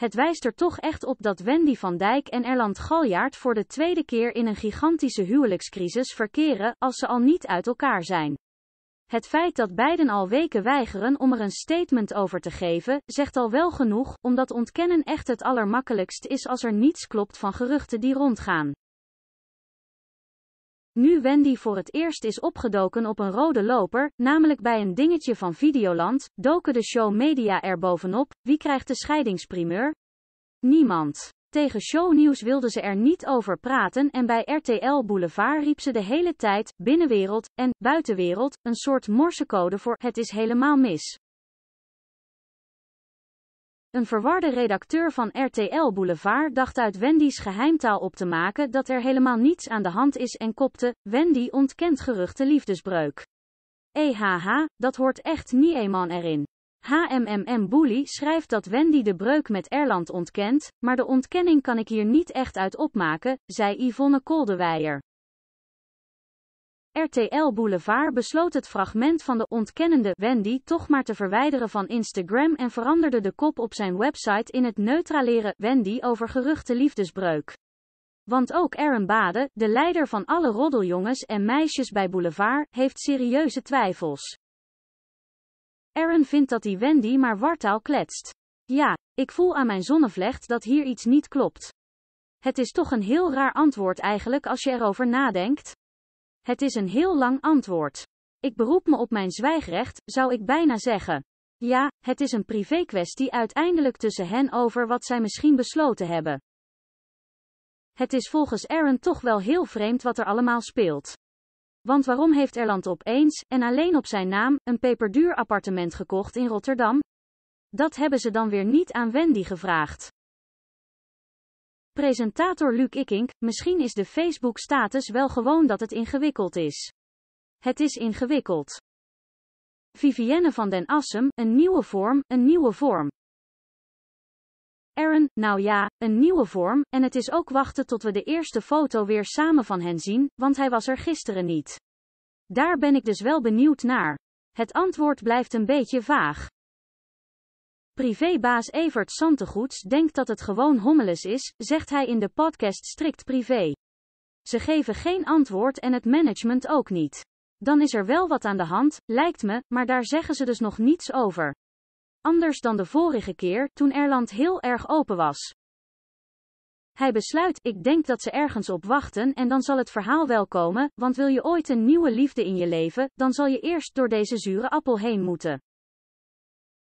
Het wijst er toch echt op dat Wendy van Dijk en Erland Galjaard voor de tweede keer in een gigantische huwelijkscrisis verkeren als ze al niet uit elkaar zijn. Het feit dat beiden al weken weigeren om er een statement over te geven, zegt al wel genoeg, omdat ontkennen echt het allermakkelijkst is als er niets klopt van geruchten die rondgaan. Nu Wendy voor het eerst is opgedoken op een rode loper, namelijk bij een dingetje van Videoland, doken de Show Media er bovenop. Wie krijgt de scheidingsprimeur? Niemand. Tegen shownieuws wilden ze er niet over praten en bij RTL Boulevard riep ze de hele tijd, binnenwereld en buitenwereld, een soort morsecode voor het is helemaal mis. Een verwarde redacteur van RTL Boulevard dacht uit Wendy's geheimtaal op te maken dat er helemaal niets aan de hand is en kopte: Wendy ontkent geruchte liefdesbreuk. EHH, dat hoort echt niet man erin. HMMM Booley schrijft dat Wendy de breuk met Erland ontkent, maar de ontkenning kan ik hier niet echt uit opmaken, zei Yvonne Koldewijer. RTL Boulevard besloot het fragment van de ontkennende Wendy toch maar te verwijderen van Instagram en veranderde de kop op zijn website in het neutraleren Wendy over geruchte liefdesbreuk. Want ook Aaron Bade, de leider van alle roddeljongens en meisjes bij Boulevard, heeft serieuze twijfels. Aaron vindt dat die Wendy maar wartaal kletst. Ja, ik voel aan mijn zonnevlecht dat hier iets niet klopt. Het is toch een heel raar antwoord eigenlijk als je erover nadenkt. Het is een heel lang antwoord. Ik beroep me op mijn zwijgrecht, zou ik bijna zeggen. Ja, het is een privé-kwestie uiteindelijk tussen hen over wat zij misschien besloten hebben. Het is volgens Aaron toch wel heel vreemd wat er allemaal speelt. Want waarom heeft Erland opeens, en alleen op zijn naam, een peperduur appartement gekocht in Rotterdam? Dat hebben ze dan weer niet aan Wendy gevraagd. Presentator Luc Ikink, misschien is de Facebook-status wel gewoon dat het ingewikkeld is. Het is ingewikkeld. Vivienne van den Assem, een nieuwe vorm, een nieuwe vorm. Aaron, nou ja, een nieuwe vorm, en het is ook wachten tot we de eerste foto weer samen van hen zien, want hij was er gisteren niet. Daar ben ik dus wel benieuwd naar. Het antwoord blijft een beetje vaag. Privébaas Evert Santegoets denkt dat het gewoon hommeles is, zegt hij in de podcast strikt privé. Ze geven geen antwoord en het management ook niet. Dan is er wel wat aan de hand, lijkt me, maar daar zeggen ze dus nog niets over. Anders dan de vorige keer, toen Erland heel erg open was. Hij besluit, ik denk dat ze ergens op wachten en dan zal het verhaal wel komen, want wil je ooit een nieuwe liefde in je leven, dan zal je eerst door deze zure appel heen moeten.